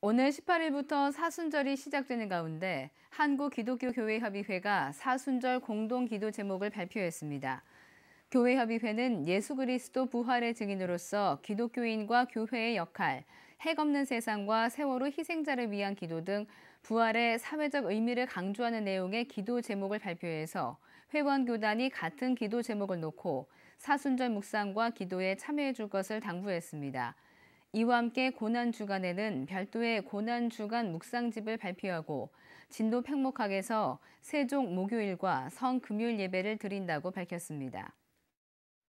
오늘 18일부터 사순절이 시작되는 가운데 한국 기독교 교회 협의회가 사순절 공동 기도 제목을 발표했습니다. 교회 협의회는 예수 그리스도 부활의 증인으로서 기독교인과 교회의 역할, 핵 없는 세상과 세월호 희생자를 위한 기도 등 부활의 사회적 의미를 강조하는 내용의 기도 제목을 발표해서 회원 교단이 같은 기도 제목을 놓고 사순절 묵상과 기도에 참여해 줄 것을 당부했습니다. 이와 함께 고난주간에는 별도의 고난주간 묵상집을 발표하고 진도 팽목학에서 세종 목요일과 성금요일 예배를 드린다고 밝혔습니다.